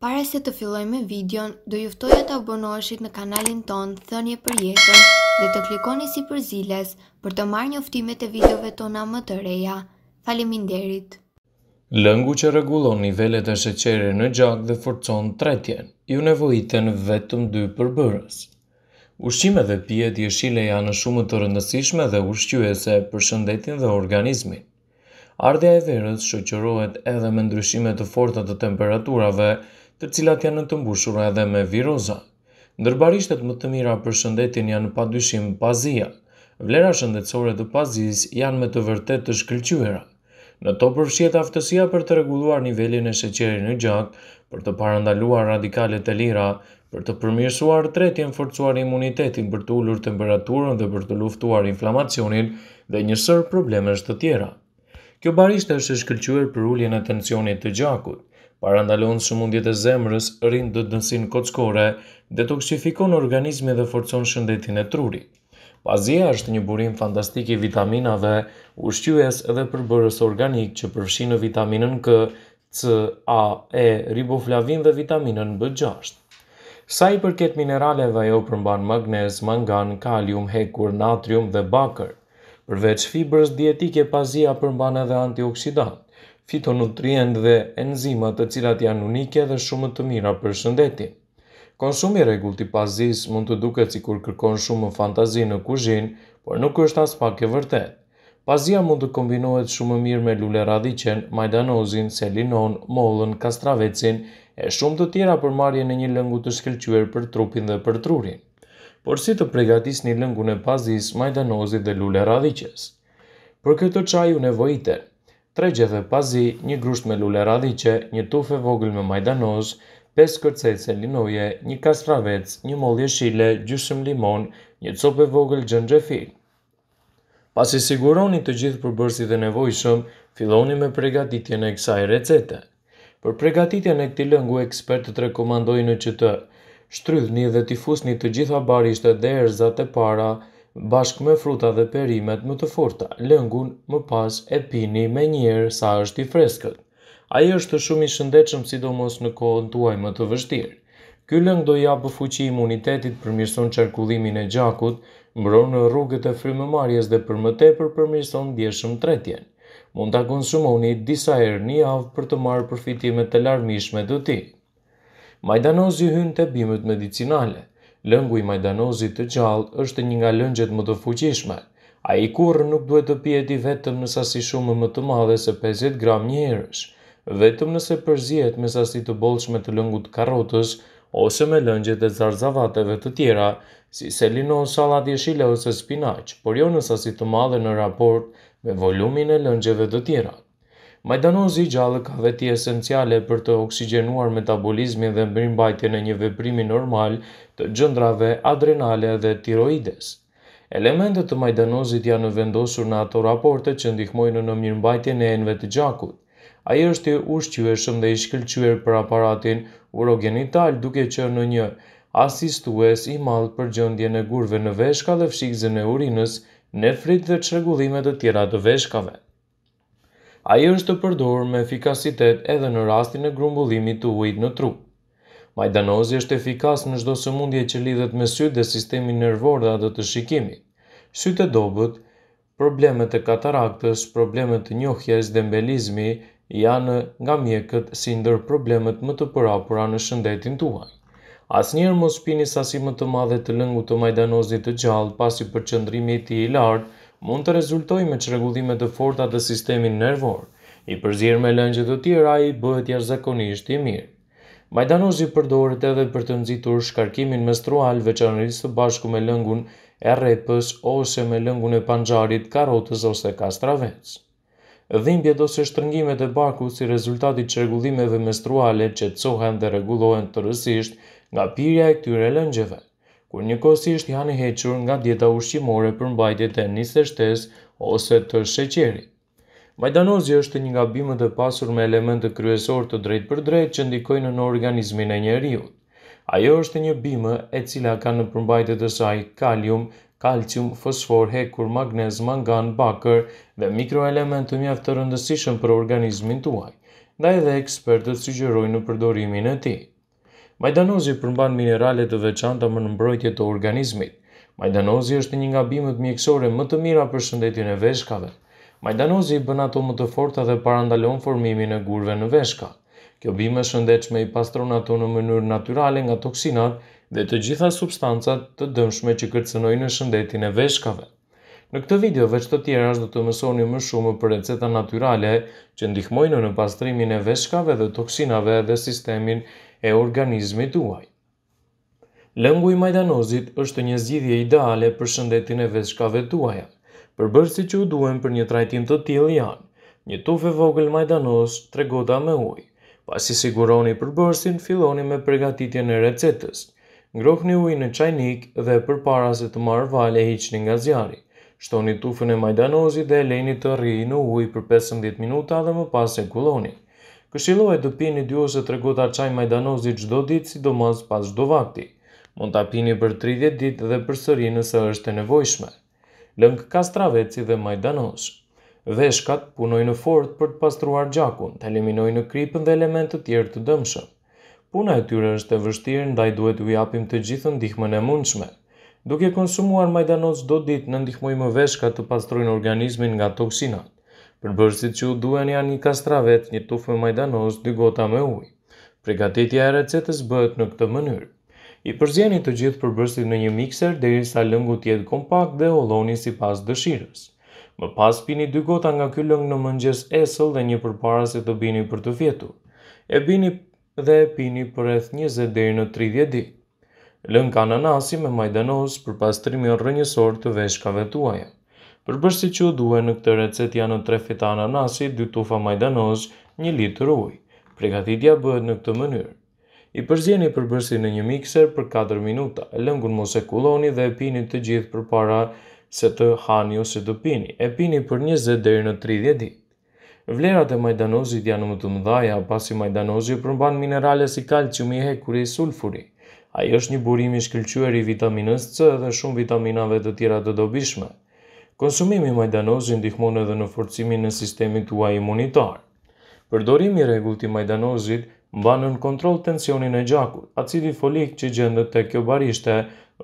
Pare se të filloj me videon, do e të abonoheshit në kanalin ton Thënje për jetën dhe të klikoni si për ziles për të marrë njoftimet e videove tona më të reja. Faleminderit! Lëngu që regulon nivellet e sheqere në gjak dhe forcon tretjen, ju nevojiten vetëm dy përbërës. Ushqime dhe pjet jeshile janë në shumë të rëndësishme dhe ushqyese për shëndetin dhe organizmin. Ardhja e verës shëqërohet edhe me ndryshime të forta të temperaturave, të cilat janë të mbushura edhe me viroza. Ndërbarishtet më të mira për shëndetin janë pa dyshim pazia. Vlera shëndetësore të pazis janë me të vërtet të shkëllqyhera. Në to përfshjet aftësia për të reguluar nivelin e sheqeri në gjatë, për të parandaluar radikalet e lira, për të përmirësuar tretjen forcuar imunitetin për të ullur temperaturën dhe për të luftuar inflamacionin dhe njësër problemesh të tjera. Kjo barisht është shkëllqyër për ulljen e tensionit të gjakut. Para ndalon së e zemrës, rinë dëtë dënsin kockore, detoksifikon organizme dhe forcon shëndetin e truri. Pazia është një burim fantastik i vitaminave, ushqyës edhe përbërës organik që përfshinë vitaminën K, C, A, E, riboflavin dhe vitaminën B6. Sa i përket minerale dhe jo përmban magnez, mangan, kalium, hekur, natrium dhe bakër, përveç fibrës dietike pazia përmban edhe antioksidant fitonutrient dhe enzimat të cilat janë unike dhe shumë të mira për shëndetin. Konsumi regull të pazis mund të duke si kur kërkon shumë fantazi në kuzhin, por nuk është as pak e vërtet. Pazia mund të kombinohet shumë mirë me lule radhichen, majdanozin, selinon, mollën, kastravecin, e shumë të tjera për marje në një lëngu të shkelqyër për trupin dhe për trurin. Por si të pregatis një lëngu në pazis, majdanozit dhe lule radhiches? Për këtë qaj u nevojite, tre gjethe pazi, një grusht me lule radhice, një tufe vogël me majdanoz, 5 kërcejtë linoje, një kastravec, një molje shile, gjyshëm limon, një copë vogël gjëndre fil. Pas i siguroni të gjithë përbërësit e nevojshëm, filloni me pregatitjen e kësaj recete. Për pregatitjen e këti lëngu ekspert të rekomandojnë që të shtrydhni dhe tifusni të gjitha barishtë dhe erzat e para, bashk me fruta dhe perimet më të forta, lëngun më pas e pini me njerë sa është i freskët. Ajo është shumë i shëndechëm si do mos në kohën tuaj më të vështirë. Ky lëng do japë fuqi imunitetit për qarkullimin e gjakut, mbron në rrugët e frimë marjes dhe për më tepër për bjeshëm tretjen. Mund ta konsumoni disa erë një avë për të marë përfitimet të larmishme dhe ti. Majdanozi hynë të bimet medicinale lëngu i majdanozit të gjallë është një nga lëngjet më të fuqishme. A i kurë nuk duhet të pjeti vetëm në sasi shumë më të madhe se 50 gram njërësh, vetëm nëse përzjet me sasi të bolshme të lëngut karotës ose me lëngjet e zarzavateve të tjera, si selino, salat jeshile ose spinaq, por jo në sasi të madhe në raport me volumin e lëngjeve të tjerat. Majdanozi gjallë ka veti esenciale për të oksigenuar metabolizmin dhe mbrimbajtje në një veprimi normal të gjëndrave adrenale dhe tiroides. Elementet të majdanozit janë vendosur në ato raporte që ndihmojnë në mirëmbajtje në enve të gjakut. A i është i ushqyëshëm dhe i për aparatin urogenital duke që në një asistues i malë për gjëndje në gurve në veshka dhe fshikëzën e urinës, nefrit dhe qregullimet të tjera të veshkave ai është të përdorur me efikasitet edhe në rastin e grumbullimit të ujit në trup. Majdanozi është efikas në çdo sëmundje që lidhet me sy dhe sistemin nervor dhe atë të shikimit. Sytë e dobët, problemet e kataraktës, problemet e njohjes dhe embelizmi janë nga mjekët si ndër problemet më të përapura në shëndetin tuaj. Asnjëherë mos pini sasi më të madhe të lëngut të majdanozit të gjallë pasi përqendrimi i tij i lartë mund të rezultoj me qregullime të forta të sistemin nervor. I përzirë me lëngjët të tjera, i bëhet jashtëzakonisht i mirë. Majdanozi përdoret edhe për të nëzitur shkarkimin menstrual veçanërisë të bashku me lëngun e repës ose me lëngun e panxarit, karotës ose kastravec. Dhimbje do se shtërngimet e baku si rezultati qërgullimeve menstruale që të sohen dhe regulohen të rësisht nga pyrja e këtyre lëngjeve kur një kosisht janë hequr nga dieta ushqimore për mbajtje të njëse shtes ose të sheqeri. Majdanozi është një nga bimët e pasur me elemente kryesor të drejt për drejt që ndikojnë në organizmin e njeriut. Ajo është një bimë e cila ka në përmbajtje të saj kalium, kalcium, fosfor, hekur, magnez, mangan, bakër dhe mikroelement të mjaftë të rëndësishëm për organizmin tuaj, da edhe ekspertët sugjerojnë në përdorimin e ti. Majdanozi përmban minerale të veçanta për mbrojtje të organizmit. Majdanozi është një nga bimët mjekësore më të mira për shëndetin e veshkave. Majdanozi i bën ato më të forta dhe parandalon formimin e gurve në veshka. Kjo bimë shëndetshme i pastron ato në mënyrë natyrale nga toksinat dhe të gjitha substancat të dëmshme që kërcënojnë në shëndetin e veshkave. Në këtë video veç të tjera do të mësoni më shumë për receta natyrale që ndihmojnë në pastrimin e veshkave dhe toksinave dhe sistemin e organizmit tuaj. Lëngu i majdanozit është një zgjidhje ideale për shëndetin e veshkave tuaja. Për bërë si që u duhen për një trajtim të tillë janë: një tufë vogël majdanoz, 3 gota me ujë. Pasi siguroni përbërësin, filloni me përgatitjen e recetës. Ngrohni ujë në çajnik dhe përpara se të marrë vale e hiqni nga zjari. Shtoni tufën e majdanozit dhe lejni të rri në ujë për 15 minuta dhe më pas e kulloni. Këshillohet të pini dy ose tre gota çaj majdanozi çdo ditë, sidomos pas çdo vakti. Mund ta pini për 30 ditë dhe përsëri nëse është e nevojshme. Lëng kastraveci dhe majdanoz. Veshkat punojnë në fort për të pastruar gjakun, të eliminojnë në kripën dhe elementë të tjerë të dëmshëm. Puna e tyre është e vështirë, ndaj duhet u japim të gjithë ndihmën e mundshme. Duke konsumuar majdanoz do ditë në ndihmoj më të pastrojnë organizmin nga toksinat. Përbërësit që u duen janë një kastravet, një tufë majdanoz, majdanos, dy gota me uj. Pregatitja e recetës bëhet në këtë mënyrë. I përzjeni të gjithë përbërësit në një mikser dhe i sa lëngu tjetë kompakt dhe oloni si pas dëshirës. Më pas pini dy gota nga kjo lëngë në mëngjes esëll dhe një përpara se të bini për të fjetu. E bini dhe e pini për eth 20 dhe i në 30 di. Lëngë ka në nasi me majdanos për pas trimion rënjësor të veshkave tuajat është si që u duhe në këtë recet janë në tre fita ananasi, dy tufa majdanoz, një litër uj. Pregatitja bëhet në këtë mënyrë. I përzjeni përbërsi në një mikser për 4 minuta, lëngun mos e kuloni dhe e pini të gjithë për para se të hani ose të pini. E pini për 20 dhe në 30 dit. Vlerat e majdanozit janë më të mëdhaja, pasi majdanozit përmban minerale si kalcium i hekuri i sulfuri. Ajo është një burim i shkëlqyer i vitaminës C dhe shumë vitaminave të tjera të dobishme. Konsumimi i majdanozit ndihmon edhe në forcimin e sistemit tuaj imunitar. Përdorimi i rregullt i majdanozit mban në kontroll tensionin e gjakut. Acidi folik që gjendet te kjo barishte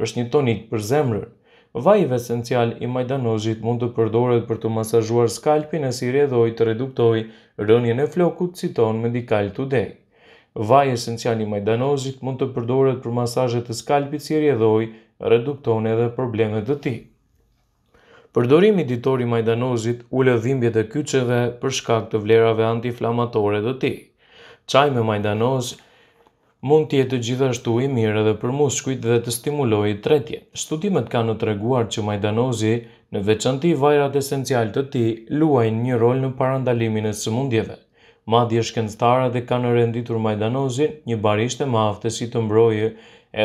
është një tonik për zemrën. Vaji esencial i majdanozit mund të përdoret për të masazhuar skalpin e si rrjedhoi të reduktoj rënien e flokut, citon Medical Today. Vaj esencial i majdanozit mund të përdoret për masazhet e skalpit si rjedhoj redukton edhe problemet të tij përdorimi ditori majdanozit ule dhimbje të kyqeve për shkak të vlerave antiflamatore të ti. Qaj me majdanoz mund tjetë gjithashtu i mirë edhe për muskujt dhe të stimuloj tretje. Studimet ka në treguar që majdanozi në veçanti vajrat esencial të ti luajnë një rol në parandalimin e sëmundjeve. Madje shkenstara dhe kanë renditur majdanozin një barisht e maftë si të mbroje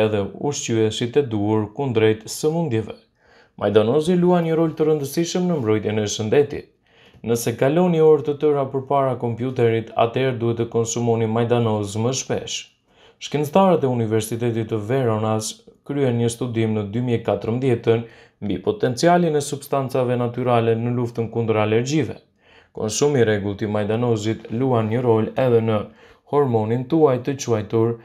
edhe ushqyë si të duur kundrejt sëmundjeve. Majdanozi lua një rol të rëndësishëm në mbrojtjen e shëndetit. Nëse kaloni orë të tëra për para kompjuterit, atëherë duhet të konsumoni majdanoz më shpesh. Shkenstarët e Universitetit të Veronas kryen një studim në 2014-ën mbi potencialin e substancave naturale në luftën kundër alergjive. Konsumi i rregullt i majdanozit luan një rol edhe në hormonin tuaj të quajtur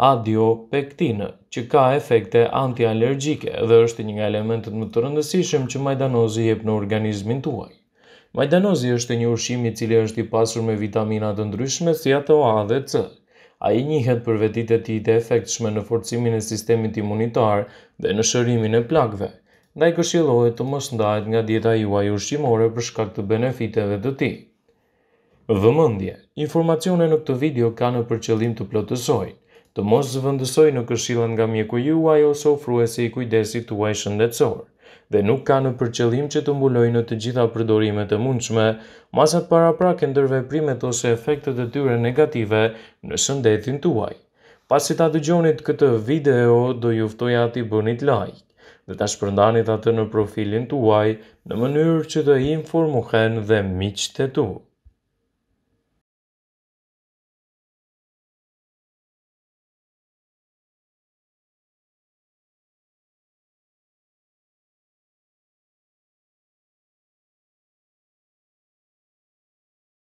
adiopektin, që ka efekte antialergjike dhe është një nga elementet më të rëndësishëm që majdanozi jep në organizmin tuaj. Majdanozi është një ushqim i cili është i pasur me vitamina të ndryshme si ato A dhe C. Ai njihet për vetitë e tij të efektshme në forcimin e sistemit imunitar dhe në shërimin e plagëve. Ndaj këshillohet të mos nga dieta juaj ushqimore për shkak të benefiteve të tij. Vëmendje. Informacione në këtë video kanë për qëllim të plotësojnë të mos zëvëndësoj në këshillën nga mjeku juaj ose ofruese i kujdesit të uaj shëndetësor, dhe nuk ka në përqëllim që të mbuloj në të gjitha përdorimet e mundshme, masat para pra këndërve primet ose efektet e tyre negative në shëndetin të uaj. Pas si ta dëgjonit këtë video, do juftoj ati bënit like dhe ta shpërndanit atë në profilin të uaj në mënyrë që të informohen dhe miqët tuaj.